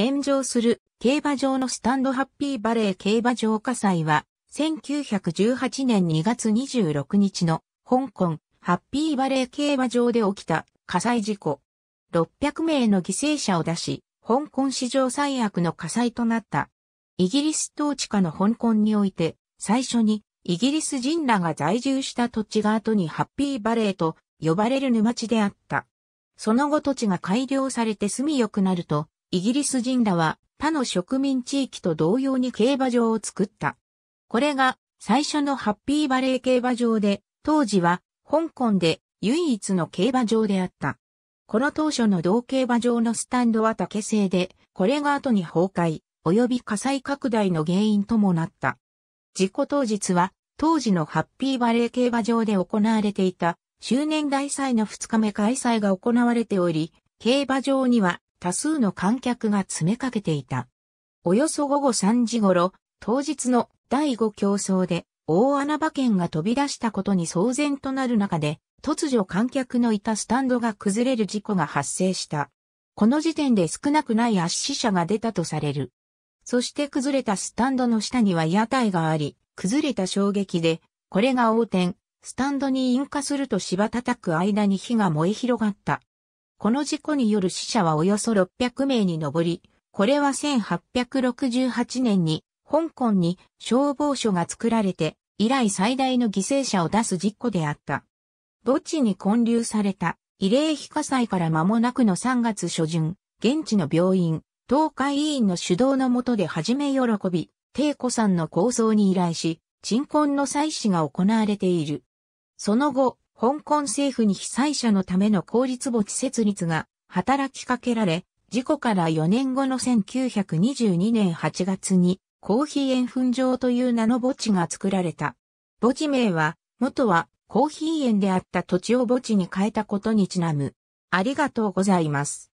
炎上する競馬場のスタンドハッピーバレー競馬場火災は、1918年2月26日の香港ハッピーバレー競馬場で起きた火災事故。600名の犠牲者を出し、香港史上最悪の火災となった。イギリス統治下の香港において、最初にイギリス人らが在住した土地が後にハッピーバレーと呼ばれる沼地であった。その後土地が改良されて住み良くなると、イギリス人らは他の植民地域と同様に競馬場を作った。これが最初のハッピーバレー競馬場で、当時は香港で唯一の競馬場であった。この当初の同競馬場のスタンドは竹製で、これが後に崩壊、及び火災拡大の原因ともなった。事故当日は、当時のハッピーバレー競馬場で行われていた、周年大祭の2日目開催が行われており、競馬場には多数の観客が詰めかけていた。およそ午後3時頃、当日の第5競争で大穴馬券が飛び出したことに騒然となる中で、突如観客のいたスタンドが崩れる事故が発生した。この時点で少なくない圧死者が出たとされる。そして崩れたスタンドの下には屋台があり、崩れた衝撃で、これが横転、スタンドに引火すると芝叩く間に火が燃え広がった。この事故による死者はおよそ600名に上り、これは1868年に香港に消防署が作られて以来最大の犠牲者を出す事故であった。墓地に建立された慰霊碑火災から間もなくの3月初旬、現地の病院、東海委員の主導のもとで初め喜び、帝子さんの構想に依頼し、鎮魂の祭祀が行われている。その後、香港政府に被災者のための公立墓地設立が働きかけられ、事故から4年後の1922年8月に、コーヒー園墳場という名の墓地が作られた。墓地名は、元はコーヒー園であった土地を墓地に変えたことにちなむ。ありがとうございます。